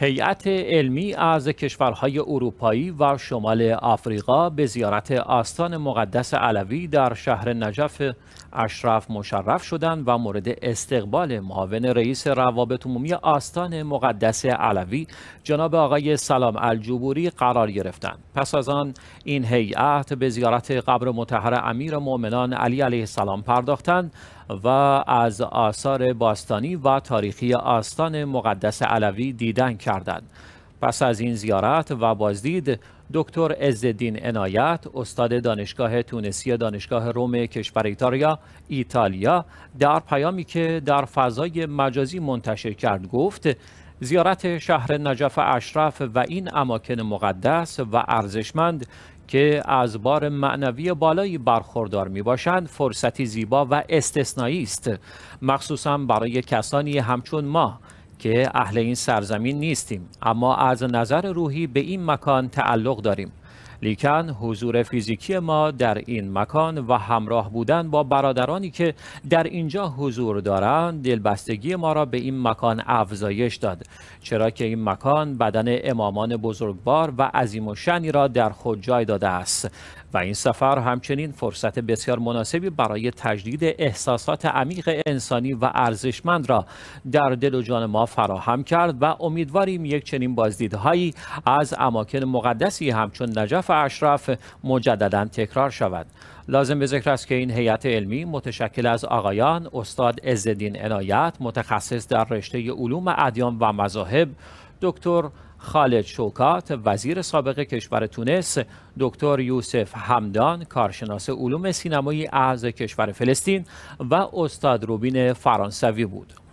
هیئت علمی از کشورهای اروپایی و شمال آفریقا به زیارت آستان مقدس علوی در شهر نجف اشرف مشرف شدند و مورد استقبال معاون رئیس روابط عمومی آستان مقدس علوی جناب آقای سلام الجبوری قرار گرفتند پس از آن این هیئت به زیارت قبر مطهر امیر مؤمنان علی علیه السلام پرداختند و از آثار باستانی و تاریخی آستان مقدس علوی دیدن کردند. پس از این زیارت و بازدید دکتر عزالدین عنایت استاد دانشگاه تونسی دانشگاه روم کشور ایتالیا ایتالیا در پیامی که در فضای مجازی منتشر کرد گفت زیارت شهر نجف اشرف و این اماکن مقدس و ارزشمند که از بار معنوی بالایی برخوردار می باشند فرصتی زیبا و استثنایی است مخصوصا برای کسانی همچون ما که اهل این سرزمین نیستیم اما از نظر روحی به این مکان تعلق داریم لیکن حضور فیزیکی ما در این مکان و همراه بودن با برادرانی که در اینجا حضور دارند دلبستگی ما را به این مکان افزایش داد چرا که این مکان بدن امامان بزرگوار و عظیم و شنی را در خود جای داده است و این سفر همچنین فرصت بسیار مناسبی برای تجدید احساسات عمیق انسانی و ارزشمند را در دل و جان ما فراهم کرد و امیدواریم یک چنین بازدیدهایی از اماکن مقدسی همچون نجف اشراف مجددا تکرار شود لازم به ذکر است که این هیئت علمی متشکل از آقایان استاد عزالدین عنایت متخصص در رشته علوم ادیان و مذاهب دکتر خالد شوکات وزیر سابق کشور تونس دکتر یوسف همدان کارشناس علوم سینمایی از کشور فلسطین و استاد روبین فرانسوی بود